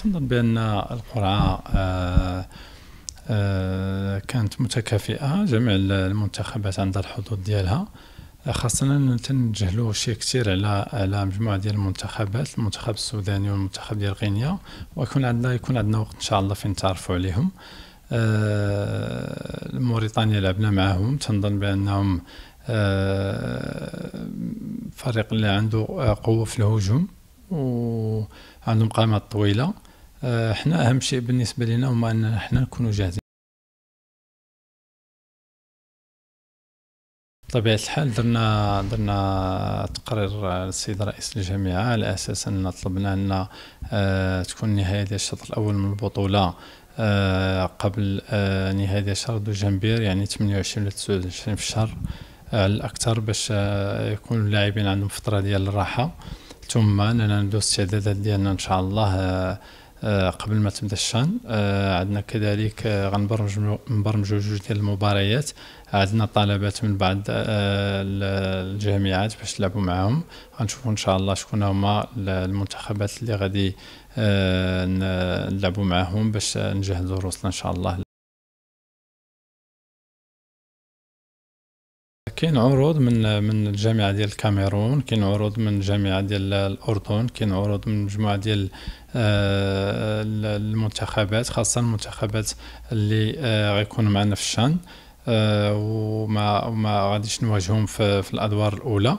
تنظن بان القرعه آه، آه، كانت متكافئه جميع المنتخبات عندها الحظوظ ديالها خاصة تنجهلوا شيء كثير على على مجموعة ديال المنتخبات المنتخب السوداني والمنتخب ديال غينيا ويكون عندنا يكون عندنا وقت ان شاء الله فين تعرفوا عليهم آه، موريتانيا لعبنا معاهم تنظن بانهم فريق اللي عنده قوة في الهجوم وعندهم قامات طويلة احنا آه، اهم شيء بالنسبه لنا هو ان احنا نكونوا جاهزين بطبيعه الحال درنا درنا تقرير السيد رئيس الجامعه على اساس ان طلبنا ان آه، تكون نهايه الشوط الاول من البطوله آه، قبل نهايه شهر دجنبير يعني 28 ولا 29 في الشهر على الاكثر باش يكون اللاعبين عندهم فتره ديال الراحه ثم اننا ندوز الاستعدادات ديالنا ان شاء الله آه، قبل ما تبدا الشان آه، عندنا كذلك آه، غنبرمج نبرمجوا جوج ديال المباريات عندنا طلبات من بعض الجامعات باش تلعبوا معاهم غنشوفوا ان شاء الله شكون هما المنتخبات اللي غادي نلعبوا معاهم باش نجهزوا روسنا ان شاء الله كاين عروض من من الجامعه ديال الكاميرون كاين عروض من الجامعه ديال الاردن كاين عروض من مجموعه ديال آه، المنتخبات خاصه المنتخبات اللي آه، غيكونوا معنا في الشان آه، وما ما غاديش نواجههم في, في الادوار الاولى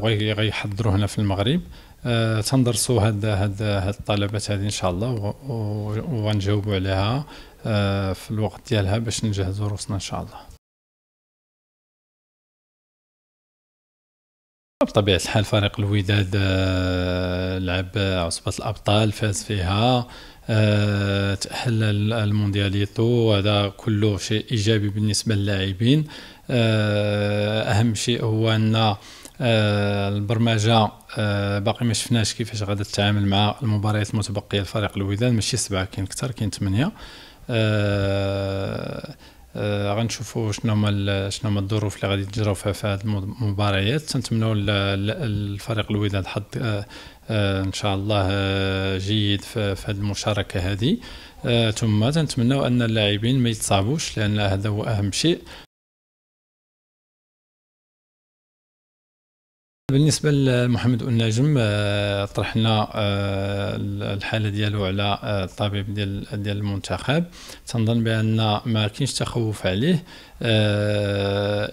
وغيحضروا هنا في المغرب تندرسوا هاد هاد هاد الطلبات هذه ان شاء الله وغنجاوبوا عليها في الوقت ديالها باش نجهزوا روسنا ان شاء الله بطبيعة الحال فريق الوداد آه، لعب عصبة الأبطال فاز فيها آه، تأهل الموندياليتو هذا كله شيء إيجابي بالنسبة للاعبين آه، أهم شيء هو أن البرمجه باقي ما شفناش كيفاش غادا تتعامل مع المباريات المتبقيه لفريق الوداد ماشي سبعه كاين اكثر كاين ثمانيه آه غنشوفوا شنو هما شنو هما الظروف اللي غادي تجراو فيها في هذه المباريات تنتمنوا الفريق الوداد حظ آه، آه، ان شاء الله آه، جيد في هذه المشاركه هذه ثم تنتمنوا ان اللاعبين ما يتصابوش لان هذا هو اهم شيء بالنسبه لمحمد النجم آه، طرحنا آه، الحاله ديالو على آه، الطبيب ديال ديال المنتخب تنظن بان ما كاينش تخوف عليه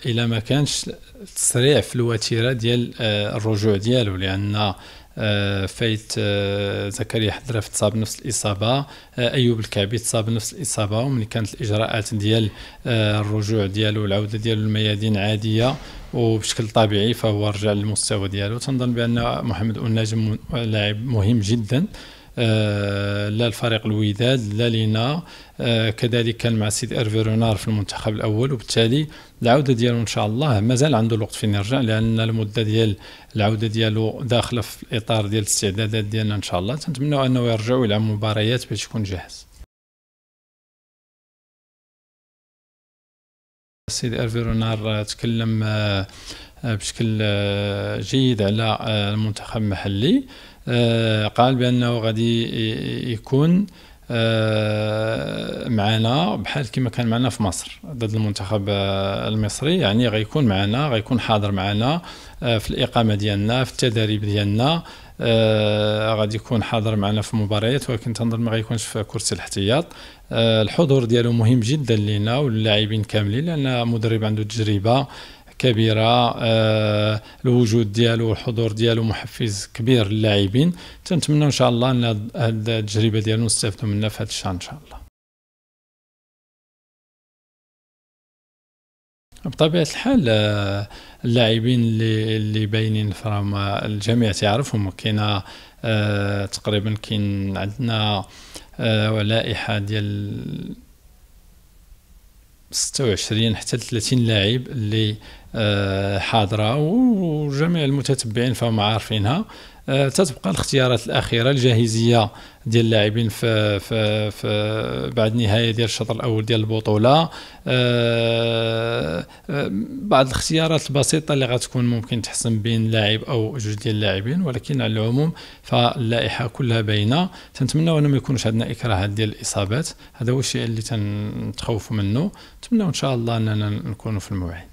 الا ما كانش تسريع في الوتيره ديال الرجوع ديالو لان آه، فايت آه، زكريا حضرف تصاب نفس الاصابه آه، ايوب الكعبي تصاب نفس الاصابه ومن كانت الاجراءات ديال الرجوع ديالو والعوده ديالو للميادين عاديه وبشكل طبيعي فهو رجع للمستوى ديالو تنظن بان محمد الناجم لاعب مهم جدا آه، لا الفريق الوداد لا لينا آه، كذلك كان مع السيد ايرفي رونار في المنتخب الاول وبالتالي العوده ديالو ان شاء الله مازال عنده الوقت فين يرجع لان المده ديال العوده ديالو داخله في الاطار ديال الاستعدادات ديالنا ان شاء الله تنتمناو انه يرجع ويلعب مباريات باش يكون جاهز السيد ايرفي رونار تكلم آه، آه، بشكل آه، جيد على آه، المنتخب المحلي قال بانه غادي يكون معنا بحال كما كان معنا في مصر ضد المنتخب المصري يعني غيكون معنا غيكون حاضر معنا في الاقامه ديالنا في التدريب ديالنا غادي يكون حاضر معنا في المباريات ولكن تنظن ما غيكونش في كرسي الاحتياط الحضور ديالو مهم جدا لينا وللاعبين كاملين لان مدرب عنده تجربه كبيره آه، الوجود ديالو والحضور ديالو محفز كبير للاعبين تنتمنى ان شاء الله ان هذه التجربه ديالو نستافدوا منها في هذا الشهر ان شاء الله بطبيعه الحال آه، اللاعبين اللي اللي باينين فراهم الجميع تيعرفهم كاين آه، تقريبا كاين عندنا لائحه ديال 26 حتى 30 لاعب اللي آه، حاضره وجميع المتتبعين فهم عارفينها آه، تتبقى الاختيارات الاخيره الجاهزيه ديال اللاعبين في, في, في بعد نهايه ديال الشوط الاول ديال البطوله آه، بعض الاختيارات البسيطه اللي غتكون ممكن تحسن بين لاعب او جوج ديال اللاعبين ولكن على العموم فاللائحه كلها باينه تنتمناو انه ما يكونش عندنا اكراهات ديال الاصابات هذا هو الشيء اللي تنتخوفوا منه نتمناو ان شاء الله اننا نكونوا في الموعد